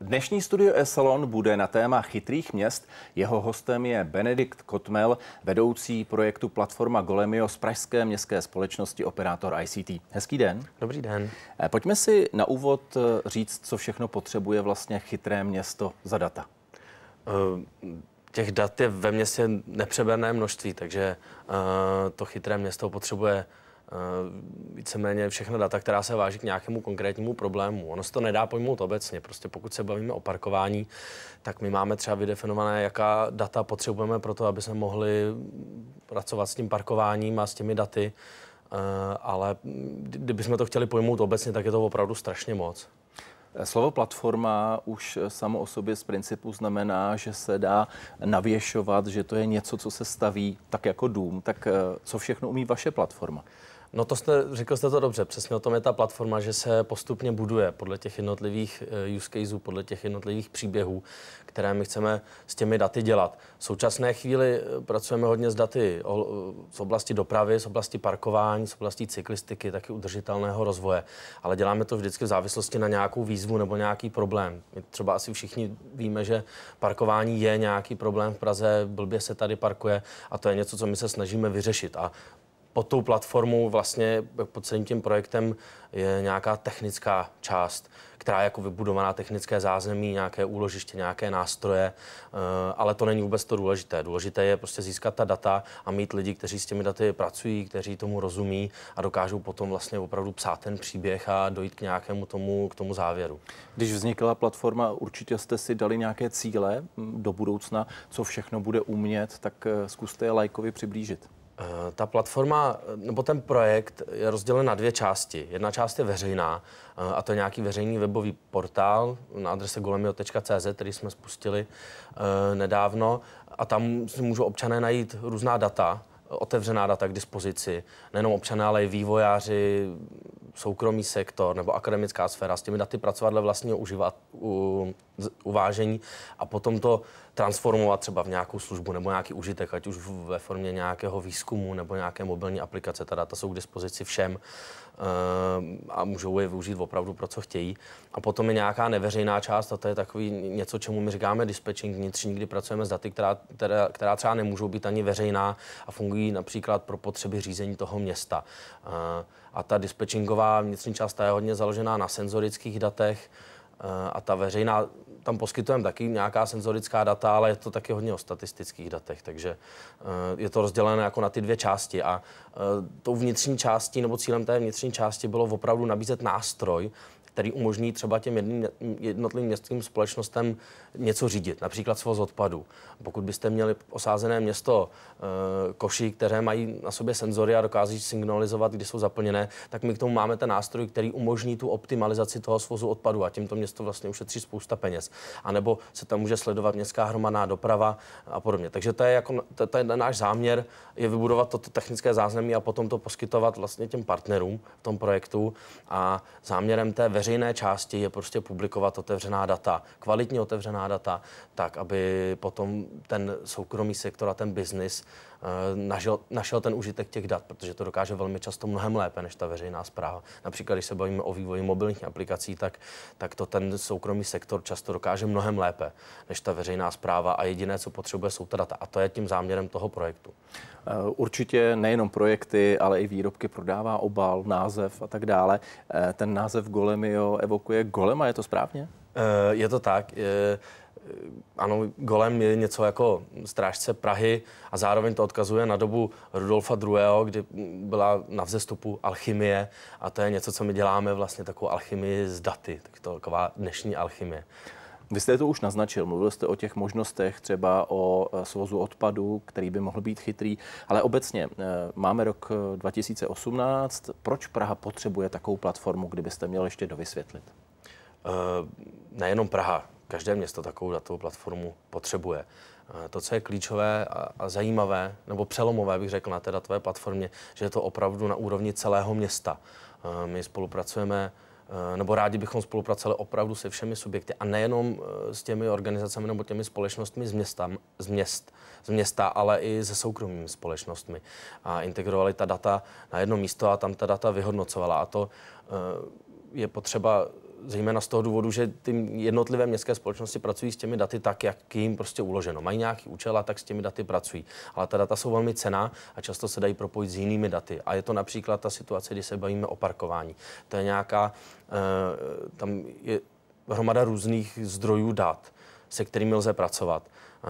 Dnešní studio Esalon bude na téma chytrých měst. Jeho hostem je Benedikt Kotmel, vedoucí projektu Platforma Golemio z Pražské městské společnosti Operátor ICT. Hezký den. Dobrý den. Eh, pojďme si na úvod eh, říct, co všechno potřebuje vlastně chytré město za data. Eh, těch dat je ve městě nepřeberné množství, takže to chytré město potřebuje Eh, víceméně všechna data, která se váží k nějakému konkrétnímu problému. Ono se to nedá pojmout obecně. Prostě pokud se bavíme o parkování, tak my máme třeba vydefinované, jaká data potřebujeme pro to, aby jsme mohli pracovat s tím parkováním a s těmi daty. Eh, ale kdybychom to chtěli pojmout obecně, tak je to opravdu strašně moc. Eh, slovo platforma už samo o sobě z principu znamená, že se dá navěšovat, že to je něco, co se staví tak jako dům. Tak co všechno umí vaše platforma? No to jste, řekl jste to dobře, přesně o tom je ta platforma, že se postupně buduje podle těch jednotlivých eh, use caseů, podle těch jednotlivých příběhů, které my chceme s těmi daty dělat. V současné chvíli eh, pracujeme hodně s daty eh, z oblasti dopravy, z oblasti parkování, z oblasti cyklistiky, taky udržitelného rozvoje, ale děláme to vždycky v závislosti na nějakou výzvu nebo nějaký problém. My třeba asi všichni víme, že parkování je nějaký problém v Praze, blbě se tady parkuje a to je něco, co my se snažíme vyřešit. A pod tou platformou vlastně pod celým tím projektem je nějaká technická část, která je jako vybudovaná technické zázemí, nějaké úložiště, nějaké nástroje, eh, ale to není vůbec to důležité. Důležité je prostě získat ta data a mít lidi, kteří s těmi daty pracují, kteří tomu rozumí a dokážou potom vlastně opravdu psát ten příběh a dojít k nějakému tomu, k tomu závěru. Když vznikla platforma, určitě jste si dali nějaké cíle mm, do budoucna, co všechno bude umět, tak eh, zkuste je lajkovi přiblížit. Eh, ta platforma eh, nebo ten projekt je rozdělen na dvě části. Jedna část je veřejná eh, a to je nějaký veřejný webový portál na adrese golemio.cz, který jsme spustili nedávno a tam si můžou občané najít různá data otevřená data k dispozici, nejenom občané, ale i vývojáři, soukromý sektor nebo akademická sféra, s těmi daty pracovat dle vlastního uživat, u, uvážení a potom to transformovat třeba v nějakou službu nebo nějaký užitek, ať už ve formě nějakého výzkumu nebo nějaké mobilní aplikace. Ta data jsou k dispozici všem eh, a můžou je využít opravdu pro co chtějí. A potom je nějaká neveřejná část, a to je takový něco, čemu my říkáme dispatching vnitřní, kdy pracujeme s daty, která, která, která třeba nemůžou být ani veřejná a fungují fungují například pro potřeby řízení toho města. A ta dispečingová vnitřní část ta je hodně založená na senzorických datech a ta veřejná, tam poskytujeme taky nějaká senzorická data, ale je to taky hodně o statistických datech, takže je to rozdělené jako na ty dvě části a tou vnitřní částí nebo cílem té vnitřní části bylo opravdu nabízet nástroj, který umožní třeba těm jednotlivým městským společnostem něco řídit, například svoz odpadu. Pokud byste měli osázené město eh, koší, které mají na sobě senzory a dokáží signalizovat, kdy jsou zaplněné, tak my k tomu máme ten nástroj, který umožní tu optimalizaci toho svozu odpadu a tímto město vlastně ušetří spousta peněz. A nebo se tam může sledovat městská hromadná doprava a podobně. Takže to je, jako, to, to je náš záměr, je vybudovat toto technické záznamy a potom to poskytovat vlastně těm partnerům v tom projektu. A záměrem té veřejnosti veřejné části je prostě publikovat otevřená data, kvalitně otevřená data, tak aby potom ten soukromý sektor a ten biznis Eh, našel, našel ten užitek těch dat, protože to dokáže velmi často mnohem lépe než ta veřejná zpráva. Například, když se bavíme o vývoji mobilních aplikací, tak, tak to ten soukromý sektor často dokáže mnohem lépe než ta veřejná zpráva a jediné, co potřebuje, jsou ta data. A to je tím záměrem toho projektu. Eh, určitě nejenom projekty, ale i výrobky prodává obal, název a tak dále. Eh, ten název Golemio evokuje Golema, je to správně? Eh, je to tak. Eh, ano, Golem je něco jako strážce Prahy a zároveň to odkazuje na dobu Rudolfa II., kdy byla na vzestupu alchymie a to je něco, co my děláme vlastně takovou alchymii z daty, taková dnešní alchymie. Vy jste to už naznačil, mluvil jste o těch možnostech, třeba o eh, svozu odpadu, který by mohl být chytrý, ale obecně máme rok 2018. Proč Praha potřebuje takovou platformu, kdybyste měl ještě dovysvětlit? Eh, nejenom Praha, každé město takovou datovou platformu potřebuje. Eh, to, co je klíčové a zajímavé, nebo přelomové, bych řekl, na té datové platformě, že je to opravdu na úrovni celého města. Eh, my spolupracujeme nebo rádi bychom spolupracovali opravdu se všemi subjekty a nejenom s těmi organizacemi nebo těmi společnostmi z města, z, měst, z města ale i se soukromými společnostmi. A integrovali ta data na jedno místo a tam ta data vyhodnocovala. A to je potřeba zejména z toho důvodu, že ty jednotlivé městské společnosti pracují s těmi daty tak, jak jim prostě uloženo. Mají nějaký účel a tak s těmi daty pracují. Ale ta data jsou velmi cená a často se dají propojit s jinými daty. A je to například ta situace, kdy se bavíme o parkování. To je nějaká, eh, tam je hromada různých zdrojů dat se kterými lze pracovat.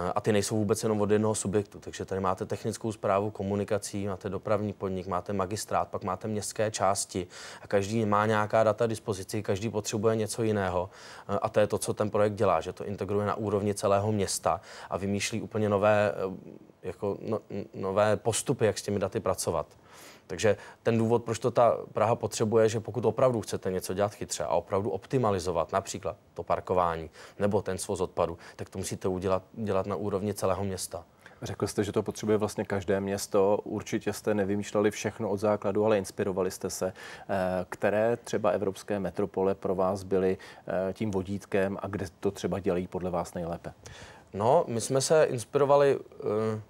Eh, a ty nejsou vůbec jenom od jednoho subjektu. Takže tady máte technickou zprávu komunikací, máte dopravní podnik, máte magistrát, pak máte městské části a každý má nějaká data k dispozici, každý potřebuje něco jiného. Eh, a to je to, co ten projekt dělá, že to integruje na úrovni celého města a vymýšlí úplně nové, eh, jako, no, nové postupy, jak s těmi daty pracovat. Takže ten důvod, proč to ta Praha potřebuje, že pokud opravdu chcete něco dělat chytře a opravdu optimalizovat například to parkování nebo ten svoz odpadu, tak to musíte udělat dělat na úrovni celého města. Řekl jste, že to potřebuje vlastně každé město. Určitě jste nevymýšleli všechno od základu, ale inspirovali jste se. Eh, které třeba evropské metropole pro vás byly eh, tím vodítkem a kde to třeba dělají podle vás nejlépe? No, my jsme se inspirovali uh,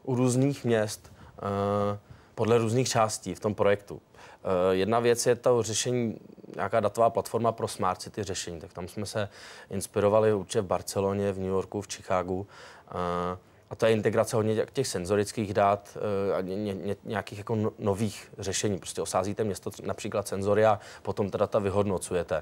u různých měst. Uh, podle různých částí v tom projektu. Eh, jedna věc je to řešení, nějaká datová platforma pro smart city řešení. Tak tam jsme se inspirovali určitě v Barceloně, v New Yorku, v Chicagu. Eh, a to je integrace hodně těch senzorických dát eh, a ně, ně, nějakých jako no, nových řešení. Prostě osázíte město například senzory a potom ta data vyhodnocujete.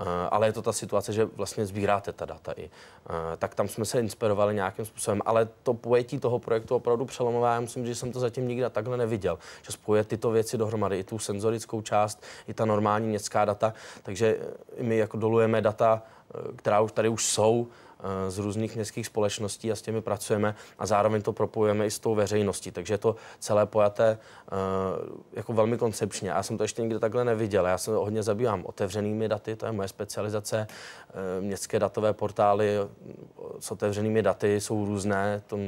Eh, ale je to ta situace, že vlastně sbíráte ta data i. Eh, tak tam jsme se inspirovali nějakým způsobem, ale to pojetí toho projektu opravdu přelomové, já myslím, že jsem to zatím nikdy takhle neviděl, že spojuje tyto věci dohromady, i tu senzorickou část, i ta normální městská data, takže my jako dolujeme data, která už tady už jsou, z různých městských společností a s těmi pracujeme a zároveň to propojujeme i s tou veřejností. Takže je to celé pojaté eh, jako velmi koncepčně. Já jsem to ještě nikdy takhle neviděl. Já se hodně zabývám otevřenými daty, to je moje specializace. Eh, městské datové portály s otevřenými daty jsou různé, tom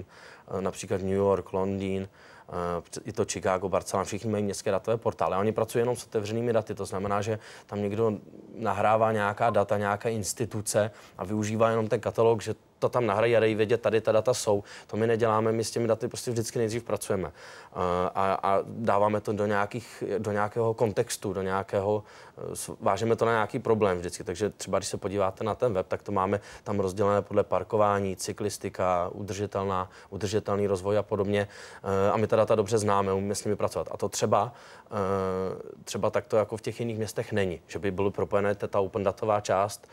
eh, například New York, Londýn, Eh, i to Chicago, Barcelona, všichni mají městské datové portály. oni pracují jenom s otevřenými daty, to znamená, že tam někdo nahrává nějaká data, nějaká instituce a využívá jenom ten katalog, že to tam nahrají a dej vědět, tady ta data jsou. To my neděláme, my s těmi daty prostě vždycky nejdřív pracujeme. Eh, a, a, dáváme to do, nějakých, do nějakého kontextu, do nějakého, eh, vážeme to na nějaký problém vždycky. Takže třeba, když se podíváte na ten web, tak to máme tam rozdělené podle parkování, cyklistika, udržitelná, udržitelný rozvoj a podobně. Eh, a my ta data dobře známe, umíme s nimi pracovat. A to třeba, třeba takto jako v těch jiných městech není, že by bylo propojené ta open datová část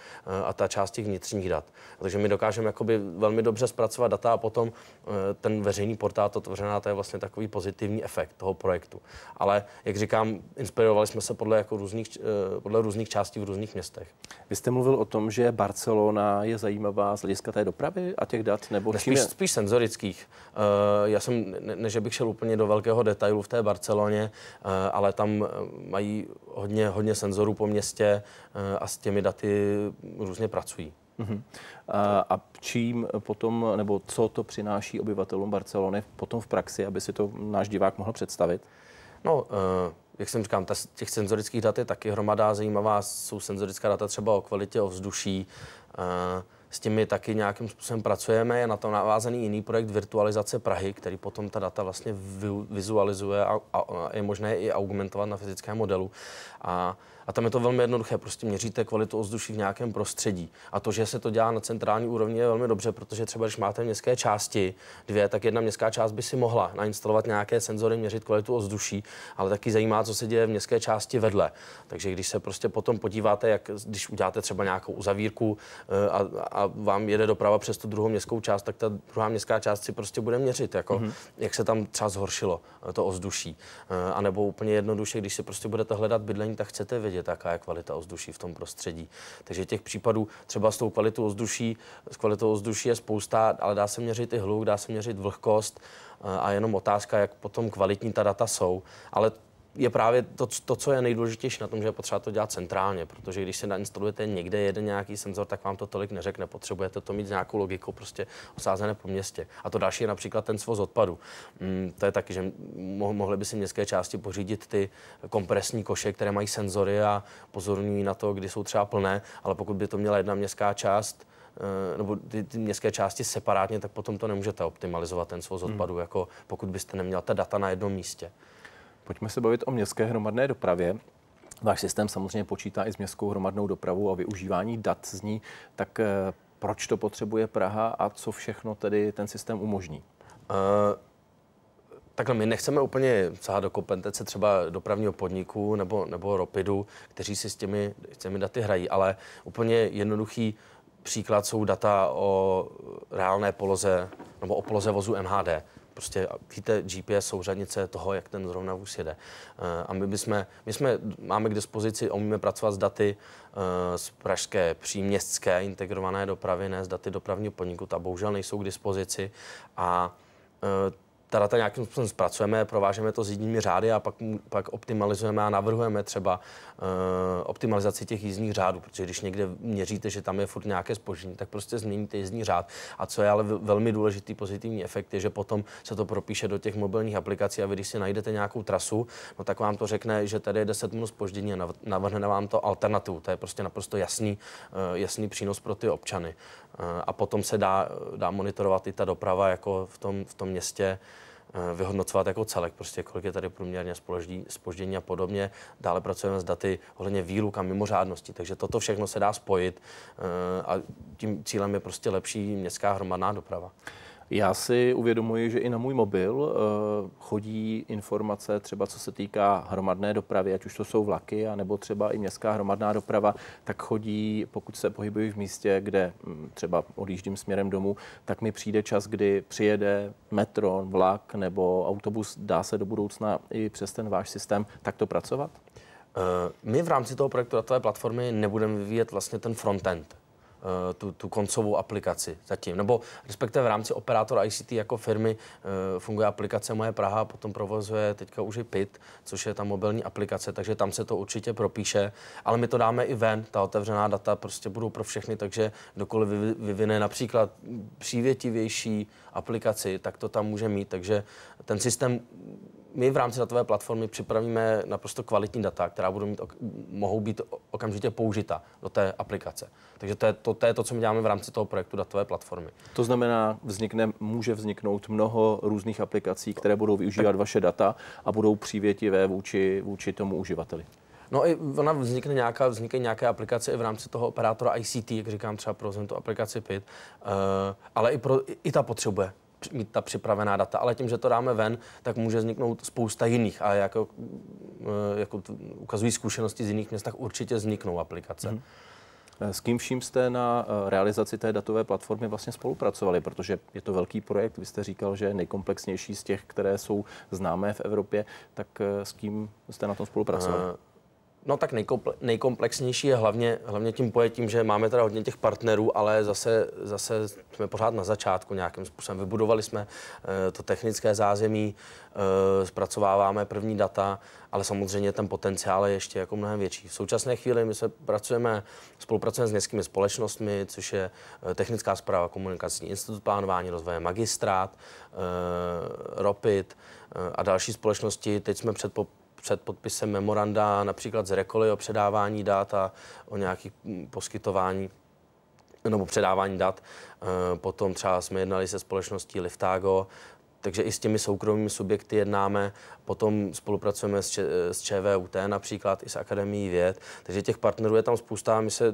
a ta část těch vnitřních dat. Takže my dokážeme jako jakoby velmi dobře zpracovat data a potom eh, ten veřejný portál, to tvořená, to je vlastně takový pozitivní efekt toho projektu. Ale jak říkám, inspirovali jsme se podle, jako různých, eh, podle různých částí v různých městech. Vy jste mluvil o tom, že Barcelona je zajímavá z hlediska té dopravy a těch dat? Nebo ne, spíš, spíš senzorických. Eh, já jsem, že bych šel úplně do velkého detailu v té Barceloně, ale tam mají hodně, hodně senzorů po městě a s těmi daty různě pracují. Uh-huh. A čím potom, nebo co to přináší obyvatelům Barcelony potom v praxi, aby si to náš divák mohl představit? No, uh, jak jsem říkám, těch senzorických dat je taky hromada zajímavá. Jsou senzorická data třeba o kvalitě ovzduší. Uh, s těmi taky nějakým způsobem pracujeme. Je na to navázaný jiný projekt virtualizace Prahy, který potom ta data vlastně vizualizuje a, a, a je možné i augmentovat na fyzickém modelu. A a tam je to velmi jednoduché, prostě měříte kvalitu ovzduší v nějakém prostředí. A to, že se to dělá na centrální úrovni, je velmi dobře, protože třeba když máte městské části dvě, tak jedna městská část by si mohla nainstalovat nějaké senzory, měřit kvalitu ovzduší, ale taky zajímá, co se děje v městské části vedle. Takže když se prostě potom podíváte, jak když uděláte třeba nějakou uzavírku eh, a, a vám jede doprava přes tu druhou městskou část, tak ta druhá městská část si prostě bude měřit, jako, mm-hmm. jak se tam třeba zhoršilo eh, to ovzduší. Eh, a nebo úplně jednoduše, když si prostě budete hledat bydlení, tak chcete vědět, vidět, jaká je kvalita ozduší v tom prostředí. Takže těch případů třeba s tou kvalitou ozduší, s kvalitou ozduší je spousta, ale dá se měřit i hluk, dá se měřit vlhkost eh, a jenom otázka, jak potom kvalitní ta data jsou. Ale je právě to, to, co je nejdůležitější na tom, že je potřeba to dělat centrálně, protože když si nainstalujete někde jeden nějaký senzor, tak vám to tolik neřekne. Potřebujete to mít s nějakou logikou prostě osázené po městě. A to další je například ten svoz odpadu. Mm, to je taky, že mohly by si městské části pořídit ty kompresní koše, které mají senzory a pozorují na to, kdy jsou třeba plné, ale pokud by to měla jedna městská část, eh, nebo ty, ty městské části separátně, tak potom to nemůžete optimalizovat, ten svoz hmm. odpadu, hmm. jako pokud byste neměl ta data na jednom místě. Pojďme se bavit o městské hromadné dopravě. Váš systém samozřejmě počítá i s městskou hromadnou dopravou a využívání dat z ní. Tak eh, proč to potřebuje Praha a co všechno tedy ten systém umožní? Uh... Takhle my nechceme úplně sahat do kompetence třeba dopravního podniku nebo, nebo ropidu, kteří si s těmi, s těmi daty hrají, ale úplně jednoduchý příklad jsou data o reálné poloze nebo o poloze vozu MHD. Prostě víte, GPS souřadnice toho, jak ten zrovna vůz jede. Eh, a my, bychom, my jsme, máme k dispozici, umíme pracovat s daty eh, z pražské příměstské integrované dopravy, ne z daty dopravního podniku, ta bohužel nejsou k dispozici. A eh, ta data nějakým způsobem zpracujeme, provážeme to s jízdními řády a pak, pak optimalizujeme a navrhujeme třeba uh, optimalizaci těch jízdních řádů, protože když někde měříte, že tam je furt nějaké spoždění, tak prostě změníte jízdní řád. A co je ale velmi důležitý pozitivní efekt, je, že potom se to propíše do těch mobilních aplikací a vy, když si najdete nějakou trasu, no tak vám to řekne, že tady je 10 minut spoždění a navrhne vám to alternativu. To je prostě naprosto jasný, uh, jasný přínos pro ty občany. Eh, a potom se dá, dá monitorovat i ta doprava jako v tom, v tom městě eh, vyhodnocovat jako celek, prostě kolik je tady průměrně spoždění a podobně. Dále pracujeme s daty ohledně výluk a mimořádnosti, takže toto všechno se dá spojit eh, a tím cílem je prostě lepší městská hromadná doprava. Já si uvědomuji, že i na můj mobil eh, chodí informace třeba co se týká hromadné dopravy, ať už to jsou vlaky, nebo třeba i městská hromadná doprava, tak chodí, pokud se pohybuji v místě, kde hm, třeba odjíždím směrem domů, tak mi přijde čas, kdy přijede metro, vlak nebo autobus, dá se do budoucna i přes ten váš systém takto pracovat? Eh, my v rámci toho projektu datové platformy nebudeme vyvíjet vlastně ten frontend. Eh, tu, tu koncovou aplikaci zatím. Nebo respektive v rámci operátora ICT jako firmy eh, funguje aplikace Moje Praha, potom provozuje teďka už i PIT, což je ta mobilní aplikace, takže tam se to určitě propíše, ale my to dáme i ven, ta otevřená data prostě budou pro všechny, takže dokoliv vyvine například přívětivější aplikaci, tak to tam může mít, takže ten systém my v rámci datové platformy připravíme naprosto kvalitní data, která budou mít, mohou být okamžitě použita do té aplikace. Takže to je to, to je to, co my děláme v rámci toho projektu datové platformy. To znamená, vznikne, může vzniknout mnoho různých aplikací, které budou využívat tak. vaše data a budou přívětivé vůči, vůči tomu uživateli. No i ona vznikne nějaká, vznikne nějaké aplikace i v rámci toho operátora ICT, jak říkám třeba pro tu aplikaci PIT, uh, eh, ale i, pro, i ta potřebuje mít ta připravená data, ale tím, že to dáme ven, tak může vzniknout spousta jiných a jako, eh, jako ukazují zkušenosti z jiných měst, tak určitě vzniknou aplikace. Mm-hmm. S kým vším jste na eh, realizaci té datové platformy vlastně spolupracovali, protože je to velký projekt, vy jste říkal, že nejkomplexnější z těch, které jsou známé v Evropě, tak s kým jste na tom spolupracovali? No tak nejkomple, nejkomplexnější je hlavně, hlavně tím pojetím, že máme teda hodně těch partnerů, ale zase, zase jsme pořád na začátku nějakým způsobem. Vybudovali jsme eh, to technické zázemí, e, zpracováváme první data, ale samozřejmě ten potenciál je ještě jako mnohem větší. V současné chvíli my se pracujeme, spolupracujeme s městskými společnostmi, což je eh, Technická zpráva komunikační institut plánování rozvoje magistrát, ROPIT a další společnosti. Teď jsme před před podpisem memoranda například z Rekoli o předávání dat a o nějakých mm, poskytování nebo předávání dat. Eh, potom třeba jsme jednali se společností Liftago takže i s těmi soukromými subjekty jednáme, potom spolupracujeme s, Č- s ČVUT například, i s Akademií věd, takže těch partnerů je tam spousta a my se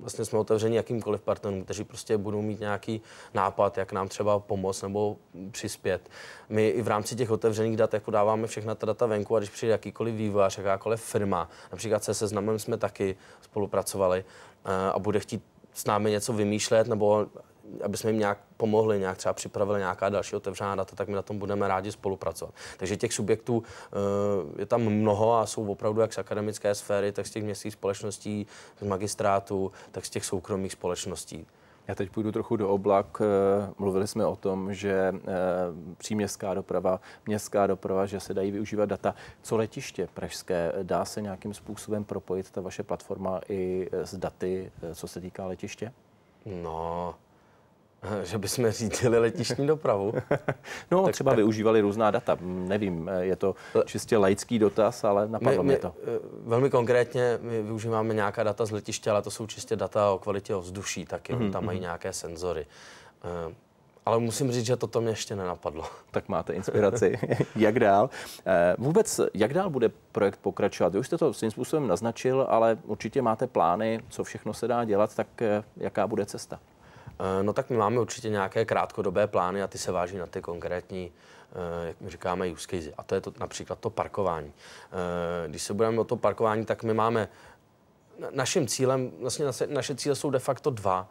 vlastně jsme otevřeni jakýmkoliv partnerům, kteří prostě budou mít nějaký nápad, jak nám třeba pomoct nebo přispět. My i v rámci těch otevřených dat jako dáváme všechna ta data venku a když přijde jakýkoliv vývojář, jakákoliv firma, například se seznamem jsme taky spolupracovali eh, a bude chtít s námi něco vymýšlet nebo aby jsme jim nějak pomohli, nějak třeba připravili nějaká další otevřená data, tak my na tom budeme rádi spolupracovat. Takže těch subjektů eh, je tam mnoho a jsou opravdu jak z akademické sféry, tak z těch městských společností, z magistrátu, tak z těch soukromých společností. Já teď půjdu trochu do oblak. Eh, mluvili jsme o tom, že eh, příměstská doprava, městská doprava, že se dají využívat data. Co letiště pražské? Dá se nějakým způsobem propojit ta vaše platforma i s daty, co se týká letiště? No, Že bychom řídili letištní dopravu. no, tak, třeba tak... využívali různá data. Nevím, eh, je to čistě laický dotaz, ale napadlo my, mě to. Eh, velmi konkrétně my využíváme nějaká data z letiště, ale to jsou čistě data o kvalitě ovzduší, tak mm-hmm. tam mají mhm. nějaké senzory. Eh, ale musím říct, že toto mě ještě nenapadlo. Tak máte inspiraci. jak dál? Vůbec, jak dál bude projekt pokračovat? Vy už jste to svým způsobem naznačil, ale určitě máte plány, co všechno se dá dělat, tak jaká bude cesta? Eh, no tak my máme určitě nějaké krátkodobé plány a ty se váží na ty konkrétní, eh, jak my říkáme, use case. A to je to, například to parkování. Eh, když se budeme o to parkování, tak my máme naším cílem, vlastně naše, naše cíle jsou de facto dva.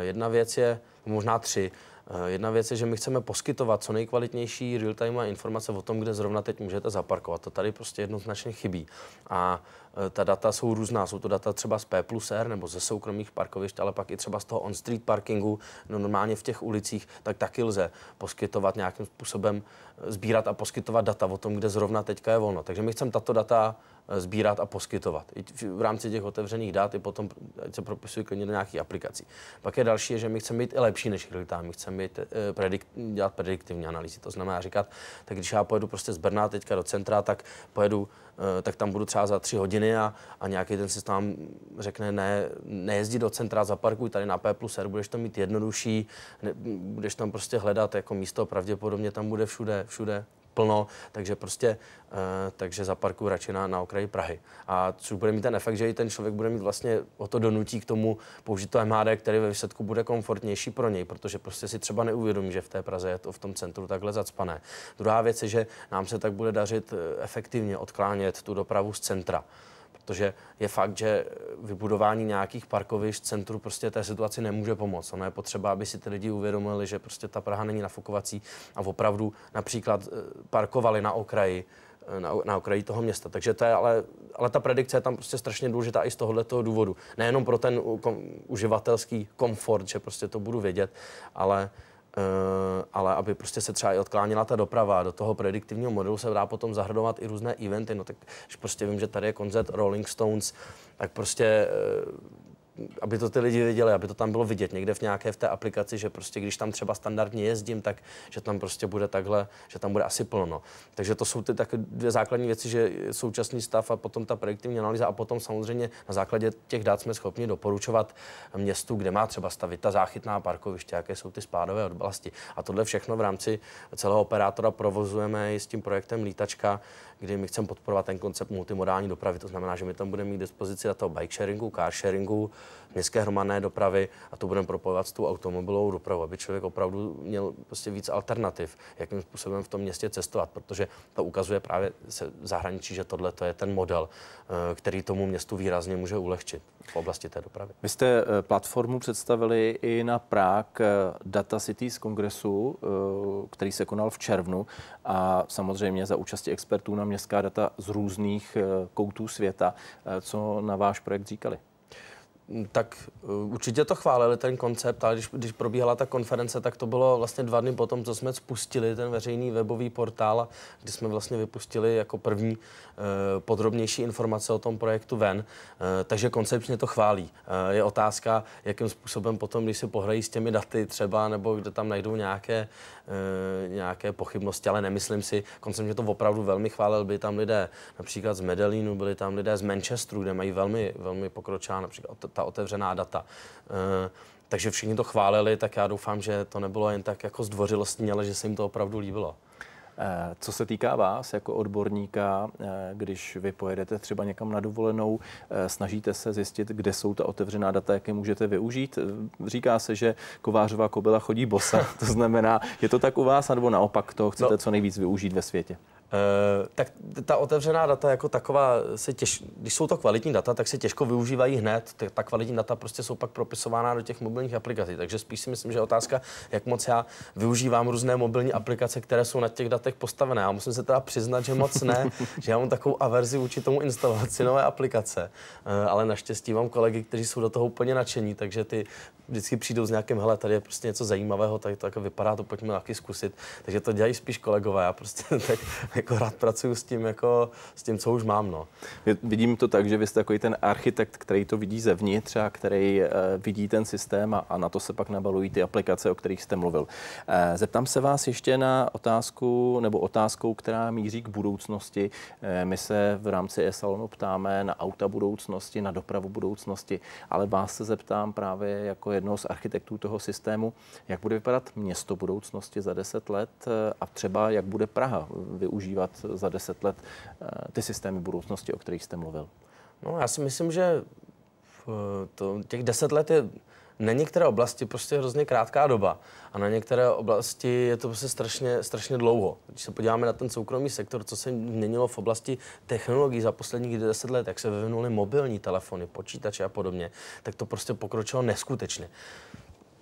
Jedna věc je, možná tři. Eh, jedna věc je, že my chceme poskytovat co nejkvalitnější real-time informace o tom, kde zrovna teď můžete zaparkovat. To tady prostě jednoznačně chybí. A eh, ta data jsou různá. Jsou to data třeba z P plus R nebo ze soukromých parkovišť, ale pak i třeba z toho on-street parkingu, no normálně v těch ulicích, tak taky lze poskytovat nějakým způsobem, eh, sbírat a poskytovat data o tom, kde zrovna teďka je volno. Takže my chceme tato data Eh, sbírat a poskytovat. I v rámci těch otevřených dat i potom se propisují klidně do nějakých aplikací. Pak je další, že my chceme být i lepší než realita. My chceme být, eh, predikt, dělat prediktivní analýzy. To znamená říkat, tak když já pojedu prostě z Brna teďka do centra, tak pojedu eh, tak tam budu třeba za tři hodiny a, a nějaký ten systém řekne, ne, nejezdí do centra, zaparkuj tady na P plus R, budeš to mít jednodušší, ne, budeš tam prostě hledat jako místo, pravděpodobně tam bude všude, všude plno, takže prostě eh, takže zaparkuju radši na, na okraji Prahy. A co bude mít ten efekt, že i ten člověk bude mít vlastně o to donutí k tomu použít to MHD, který ve výsledku bude komfortnější pro něj, protože prostě si třeba neuvědomí, že v té Praze je to v tom centru takhle zacpané. Druhá věc je, že nám se tak bude dařit eh, efektivně odklánět tu dopravu z centra. Protože je fakt, že vybudování nějakých parkovišť centru prostě té situaci nemůže pomoct. Ono je potřeba, aby si ty lidi uvědomili, že prostě ta Praha není nafukovací a opravdu například eh, parkovali na okraji, eh, na, na okraji toho města. Takže to je, ale, ale ta predikce je tam prostě strašně důležitá i z tohohle toho důvodu. Nejenom pro ten kom, uživatelský komfort, že prostě to budu vědět, ale Eh, ale aby prostě se třeba i odklánila ta doprava, do toho prediktivního modelu se dá potom zahrnovat i různé eventy, no tak když prostě vím, že tady je koncert Rolling Stones, tak prostě eh, aby to ty lidi viděli, aby to tam bylo vidět někde v nějaké v té aplikaci, že prostě když tam třeba standardně jezdím, tak že tam prostě bude takhle, že tam bude asi plno. No. Takže to jsou ty tak dvě základní věci, že současný stav a potom ta projektivní analýza a potom samozřejmě na základě těch dat jsme schopni doporučovat městu, kde má třeba stavit ta záchytná parkoviště, jaké jsou ty spádové oblasti. A tohle všechno v rámci celého operátora provozujeme i s tím projektem Lítačka, kdy my chceme podporovat ten koncept multimodální dopravy. To znamená, že my tam budeme mít dispozici data o bike sharingu, car sharingu, městské hromadné dopravy a to budeme propojovat s tou automobilovou dopravou, aby člověk opravdu měl prostě víc alternativ, jakým způsobem v tom městě cestovat, protože to ukazuje právě se zahraničí, že tohle je ten model, eh, který tomu městu výrazně může ulehčit v oblasti té dopravy. Vy jste eh, platformu představili i na Prague eh, Data City z kongresu, který se konal v červnu a samozřejmě za účasti expertů na městská data z různých koutů světa. Co na váš projekt říkali? tak eh, určitě to chválili, ten koncept, ale když, když probíhala ta konference, tak to bylo vlastně dva dny potom, co jsme spustili ten veřejný webový portál, kdy jsme vlastně vypustili jako první eh, podrobnější informace o tom projektu ven, eh, takže koncepčně to chválí. Eh, je otázka, jakým způsobem potom, když si pohrají s těmi daty třeba, nebo kde tam najdou nějaké, eh, nějaké pochybnosti, ale nemyslím si, koncepčně to opravdu velmi chválil, byli tam lidé například z Medellínu, byli tam lidé z Manchesteru, kde mají velmi, velmi pokročá například ta otevřená data. Eh, takže všichni to chválili, tak já doufám, že to nebylo jen tak jako zdvořilostní, ale že se jim to opravdu líbilo. Eh, co se týká vás jako odborníka, eh, když vy pojedete třeba někam na dovolenou, snažíte se zjistit, kde jsou ta otevřená data, jak je můžete využít. Říká se, že kovářová kobila chodí bosa, to znamená, je to tak u vás, nebo naopak to chcete no, co nejvíc využít ve světě? Eh, tak ta otevřená data jako taková se těž, když jsou to kvalitní data, tak se těžko využívají hned. Ta, ta kvalitní data prostě jsou pak propisována do těch mobilních aplikací. Takže spíš si myslím, že otázka, jak moc já využívám různé mobilní aplikace, které jsou na těch datech postavené. Já musím se teda přiznat, že moc ne, že já mám takovou averzi vůči tomu instalaci nové aplikace. Eh, ale naštěstí mám kolegy, kteří jsou do toho úplně nadšení, takže ty vždycky přijdou s nějakým, hele, tady je prostě něco zajímavého, tak to jako vypadá, to pojďme taky zkusit. Takže to dělají spíš kolegové. Já prostě tak jako rád pracuju s tím, jako, s tím, co už mám. No. Vidím to tak, že vy jste takový ten architekt, který to vidí zevnitř a který uh, vidí ten systém a, a na to se pak nabalují ty aplikace, o kterých jste mluvil. Uh, zeptám se vás ještě na otázku, nebo otázkou, která míří k budoucnosti. Uh, my se v rámci e-salonu ptáme na auta budoucnosti, na dopravu budoucnosti, ale vás se zeptám právě jako jednoho z architektů toho systému, jak bude vypadat město budoucnosti za 10 let a třeba jak bude Praha využít používat za deset let eh, ty systémy budoucnosti, o kterých jste mluvil? No, já si myslím, že eh, to, těch deset let je na některé oblasti prostě hrozně krátká doba a na některé oblasti je to prostě strašně, strašně dlouho. Když se podíváme na ten soukromý sektor, co se měnilo v oblasti technologií za posledních deset let, jak se vyvinuly mobilní telefony, počítače a podobně, tak to prostě pokročilo neskutečně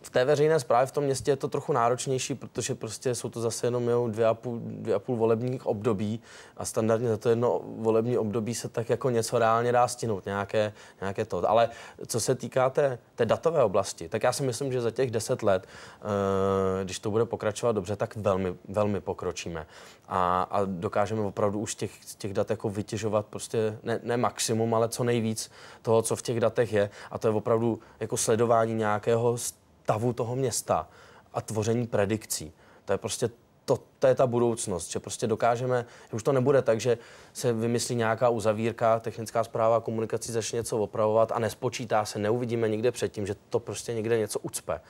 v té veřejné správě v tom městě je to trochu náročnější, protože prostě jsou to zase jenom jo, dvě, a půl, dvě a půl volebních období a standardně za to jedno volební období se tak jako něco reálně dá stínout nějaké, nějaké to. Ale co se týká té, té datové oblasti, tak já si myslím, že za těch deset let, eh, když to bude pokračovat dobře, tak velmi, velmi pokročíme. A, a dokážeme opravdu už těch, těch dat jako vytěžovat prostě ne, ne maximum, ale co nejvíc toho, co v těch datech je. A to je opravdu jako sledování nějakého stavu toho města a tvoření predikcí. To je prostě to, to je ta budoucnost, že prostě dokážeme, že už to nebude tak, že se vymyslí nějaká uzavírka, technická zpráva komunikací začne něco opravovat a nespočítá se, neuvidíme nikde předtím, že to prostě někde něco ucpe.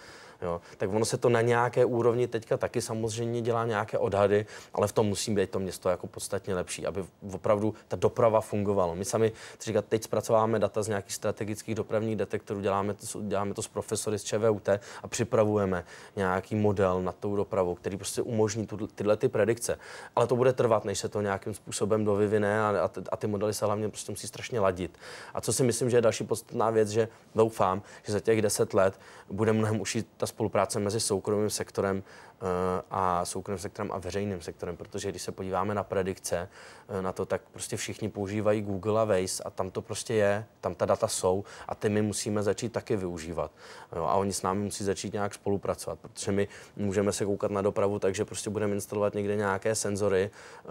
Jo? Tak ono se to na nějaké úrovni teďka taky samozřejmě dělá nějaké odhady, ale v tom musí být to město jako podstatně lepší, aby opravdu ta doprava fungovala. My sami třeba teď zpracováváme data z nějakých strategických dopravních detektorů, děláme to, děláme to s profesory z ČVUT a připravujeme nějaký model na tou dopravu, který prostě umožní tu, tyhle ty predikce. Ale to bude trvat, než se to nějakým způsobem dovyvine a, a, a ty modely se hlavně prostě musí strašně ladit. A co si myslím, že je další podstatná věc, že doufám, že za těch deset let bude mnohem užší ta spolupráce mezi soukromým sektorem eh, a soukromým sektorem a veřejným sektorem, protože když se podíváme na predikce eh, na to, tak prostě všichni používají Google a Waze a tam to prostě je, tam ta data jsou a ty my musíme začít taky využívat. Jo, a oni s námi musí začít nějak spolupracovat, protože my můžeme se koukat na dopravu, takže prostě budeme instalovat někde nějaké senzory, eh,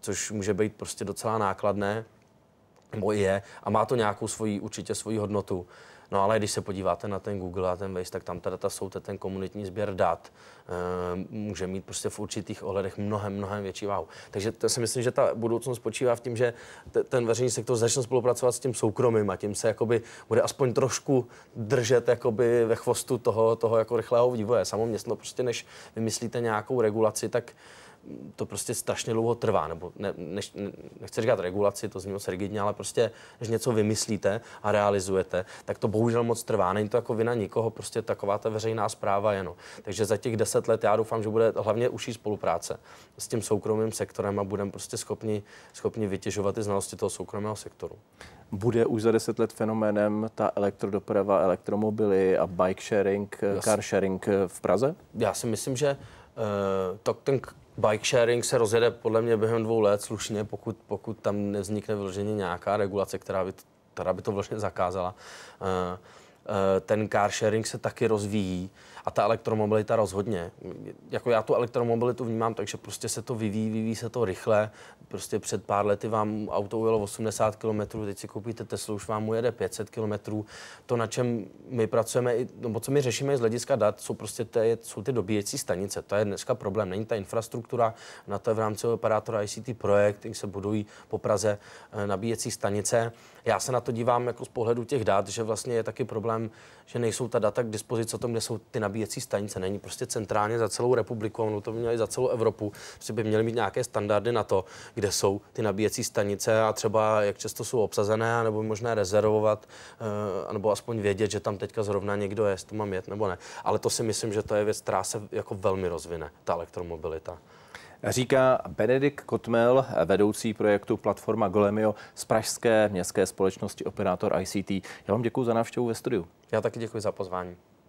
což může být prostě docela nákladné, nebo je, a má to nějakou svoji, určitě svoji hodnotu. No ale když se podíváte na ten Google a ten Waze, tak tam ta data jsou, ten komunitní sběr dat eh, může mít prostě v určitých ohledech mnohem, mnohem větší váhu. Takže to si myslím, že ta budoucnost spočívá v tím, že ten veřejný sektor začne spolupracovat s tím soukromým a tím se jakoby bude aspoň trošku držet jakoby ve chvostu toho, toho jako rychlého vývoje. Samo město prostě, než vymyslíte nějakou regulaci, tak to prostě strašně dlouho trvá, nebo ne, než, nechci říkat regulaci, to zní moc rigidně, ale prostě, když něco vymyslíte a realizujete, tak to bohužel moc trvá. Není to jako vina nikoho, prostě taková ta veřejná zpráva jenom. Takže za těch deset let já doufám, že bude hlavně užší spolupráce s tím soukromým sektorem a budeme prostě schopni, schopni vytěžovat ty znalosti toho soukromého sektoru. Bude už za deset let fenoménem ta elektrodoprava, elektromobily a bike sharing, Jasně. car sharing v Praze? Já si myslím, že tak eh, to, ten bike sharing se rozjede podle mě během dvou let slušně, pokud, pokud tam nevznikne vyloženě nějaká regulace, která by, která by to vlastně zakázala. Uh, ten car sharing se taky rozvíjí a ta elektromobilita rozhodně. Jako já tu elektromobilitu vnímám, takže prostě se to vyvíjí, vyvíjí se to rychle. Prostě před pár lety vám auto ujelo 80 km, teď si koupíte Tesla, už vám ujede 500 km. To, na čem my pracujeme, nebo co my řešíme z hlediska dat, jsou prostě ty, jsou ty dobíjecí stanice. To je dneska problém. Není ta infrastruktura, na to je v rámci operátora ICT projekt, který se budují po Praze eh, nabíjecí stanice. Já se na to dívám jako z pohledu těch dat, že vlastně je taky problém, že nejsou ta data k dispozici o tom, kde jsou ty nabíjecí nabíjecí stanice není prostě centrálně za celou republiku, ono to by měli za celou Evropu, že by měli mít nějaké standardy na to, kde jsou ty nabíjecí stanice a třeba jak často jsou obsazené, nebo možná rezervovat, eh, nebo aspoň vědět, že tam teďka zrovna někdo je, jestli mám jet nebo ne. Ale to si myslím, že to je věc, která se jako velmi rozvine, ta elektromobilita. Říká Benedikt Kotmel, vedoucí projektu Platforma Golemio z Pražské městské společnosti Operátor ICT. Já vám děkuji za návštěvu ve studiu. Já taky děkuji za pozvání.